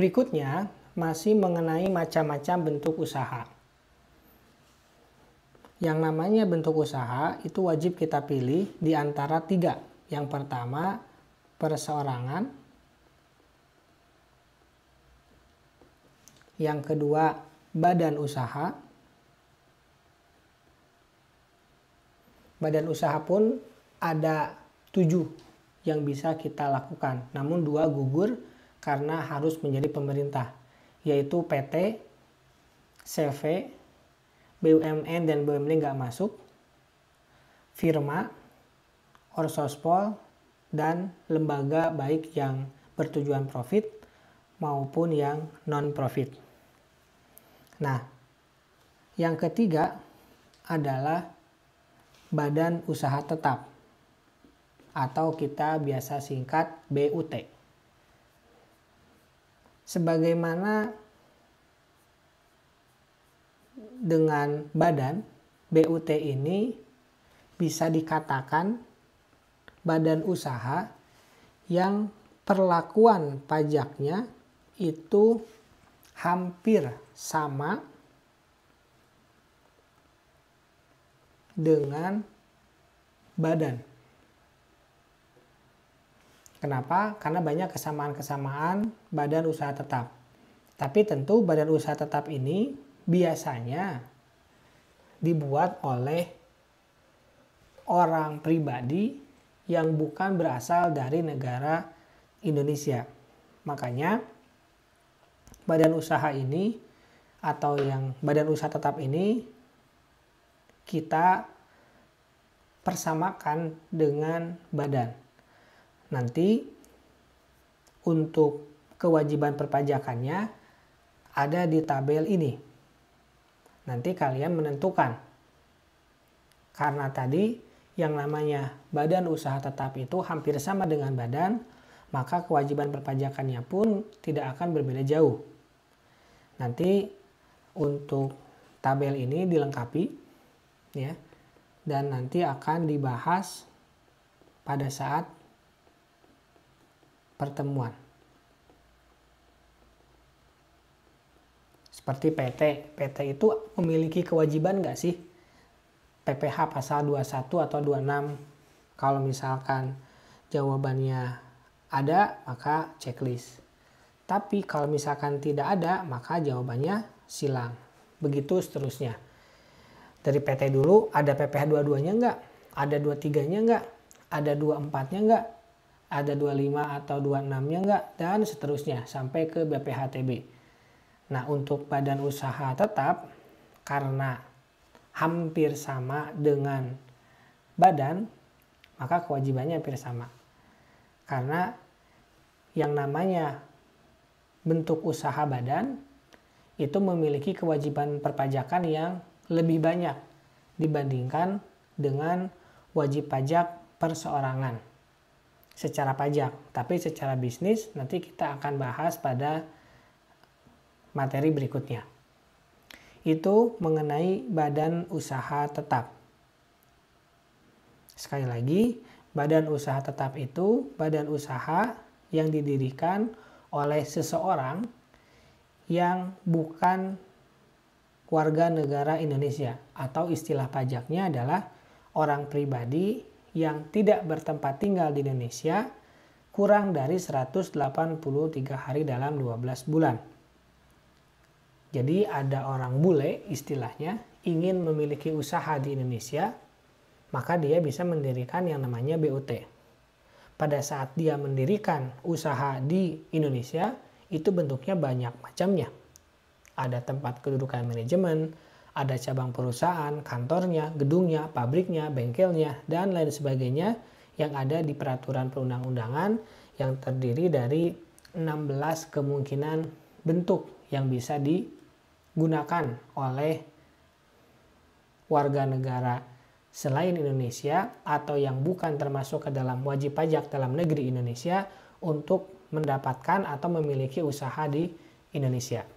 Berikutnya, masih mengenai macam-macam bentuk usaha. Yang namanya bentuk usaha itu wajib kita pilih di antara tiga. Yang pertama, perseorangan. Yang kedua, badan usaha. Badan usaha pun ada tujuh yang bisa kita lakukan, namun dua gugur karena harus menjadi pemerintah, yaitu PT, CV, BUMN dan BUMD nggak masuk, firma, orsospol, dan lembaga baik yang bertujuan profit maupun yang non-profit. Nah, yang ketiga adalah badan usaha tetap atau kita biasa singkat BUT sebagaimana dengan badan BUT ini bisa dikatakan badan usaha yang perlakuan pajaknya itu hampir sama dengan badan Kenapa? Karena banyak kesamaan-kesamaan badan usaha tetap. Tapi tentu badan usaha tetap ini biasanya dibuat oleh orang pribadi yang bukan berasal dari negara Indonesia. Makanya badan usaha ini atau yang badan usaha tetap ini kita persamakan dengan badan nanti untuk kewajiban perpajakannya ada di tabel ini. Nanti kalian menentukan. Karena tadi yang namanya badan usaha tetap itu hampir sama dengan badan, maka kewajiban perpajakannya pun tidak akan berbeda jauh. Nanti untuk tabel ini dilengkapi ya. Dan nanti akan dibahas pada saat pertemuan. Seperti PT, PT itu memiliki kewajiban nggak sih? PPH pasal 21 atau 26. Kalau misalkan jawabannya ada, maka checklist. Tapi kalau misalkan tidak ada, maka jawabannya silang. Begitu seterusnya. Dari PT dulu, ada PPH dua nya nggak? Ada dua nya nggak? Ada dua nya nggak? ada 25 atau 26-nya enggak, dan seterusnya sampai ke BPHTB. Nah, untuk badan usaha tetap, karena hampir sama dengan badan, maka kewajibannya hampir sama. Karena yang namanya bentuk usaha badan itu memiliki kewajiban perpajakan yang lebih banyak dibandingkan dengan wajib pajak perseorangan secara pajak, tapi secara bisnis nanti kita akan bahas pada materi berikutnya. Itu mengenai badan usaha tetap. Sekali lagi, badan usaha tetap itu badan usaha yang didirikan oleh seseorang yang bukan warga negara Indonesia atau istilah pajaknya adalah orang pribadi yang tidak bertempat tinggal di Indonesia kurang dari 183 hari dalam 12 bulan. Jadi ada orang bule istilahnya ingin memiliki usaha di Indonesia, maka dia bisa mendirikan yang namanya BUT. Pada saat dia mendirikan usaha di Indonesia, itu bentuknya banyak macamnya. Ada tempat kedudukan manajemen, ada cabang perusahaan, kantornya, gedungnya, pabriknya, bengkelnya, dan lain sebagainya yang ada di peraturan perundang-undangan yang terdiri dari 16 kemungkinan bentuk yang bisa digunakan oleh warga negara selain Indonesia atau yang bukan termasuk ke dalam wajib pajak dalam negeri Indonesia untuk mendapatkan atau memiliki usaha di Indonesia.